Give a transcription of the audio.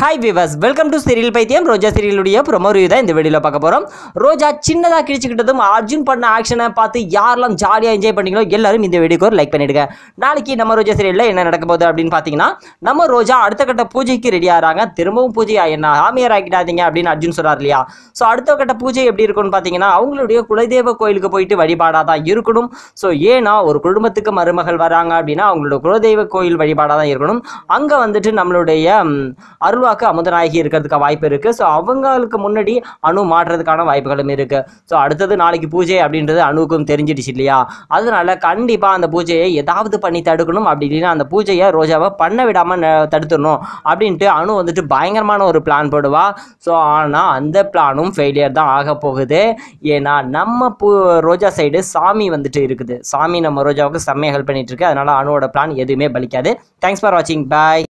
hi viewers welcome to serial பைத்தியம் Roja சீரியலுடைய promo review தான் இந்த வீடியோவில் பார்க்க போகிறோம் ரோஜா சின்னதாக கிழிச்சுக்கிட்டதும் அர்ஜுன் பண்ண ஆக்ஷனை பார்த்து யாரெல்லாம் ஜாலியாக என்ஜாய் பண்ணீங்களோ எல்லாரும் இந்த வீடியோக்கு ஒரு லைக் பண்ணிடுங்க நாளைக்கு நம்ம ரோஜா சீரியலில் என்ன நடக்க போகுது அப்படின்னு பார்த்தீங்கன்னா நம்ம ரோஜா அடுத்த கட்ட பூஜைக்கு ரெடி ஆகிறாங்க திரும்பவும் பூஜை என்ன ஆமியார் ஆக்கிடாதீங்க அப்படின்னு அர்ஜுன் சொல்கிறார் இல்லையா ஸோ அடுத்த கட்ட பூஜை எப்படி இருக்கும்னு பார்த்தீங்கன்னா அவங்களுடைய குலதெய்வ கோயிலுக்கு போயிட்டு வழிபாடாக தான் இருக்கணும் ஸோ ஏன்னா ஒரு குடும்பத்துக்கு மருமகள் வராங்க அப்படின்னா அவங்களோட குலதெய்வ கோயில் வழிபாடாக தான் இருக்கணும் அங்கே வந்துட்டு நம்மளுடைய அருள் செல்வாக்கு அமுதநாயகி இருக்கிறதுக்கு வாய்ப்பு இருக்குது ஸோ அவங்களுக்கு முன்னாடி அணு மாற்றுறதுக்கான வாய்ப்புகளும் இருக்குது ஸோ அடுத்தது நாளைக்கு பூஜை அப்படின்றது அணுவுக்கும் தெரிஞ்சிடுச்சு இல்லையா அதனால கண்டிப்பாக அந்த பூஜையை ஏதாவது பண்ணி தடுக்கணும் அப்படி இல்லைன்னா அந்த பூஜையை ரோஜாவை பண்ண விடாமல் தடுத்துடணும் அப்படின்ட்டு அணு வந்துட்டு பயங்கரமான ஒரு பிளான் போடுவா ஸோ ஆனால் அந்த பிளானும் ஃபெயிலியர் தான் ஆக போகுது ஏன்னா நம்ம பூ ரோஜா சைடு சாமி வந்துட்டு இருக்குது சாமி நம்ம ரோஜாவுக்கு செம்மையாக ஹெல்ப் பண்ணிட்டு இருக்கு அதனால் அணுவோட பிளான் எதுவுமே பலிக்காது தேங்க்ஸ் ஃபார் வாட்சிங் பாய்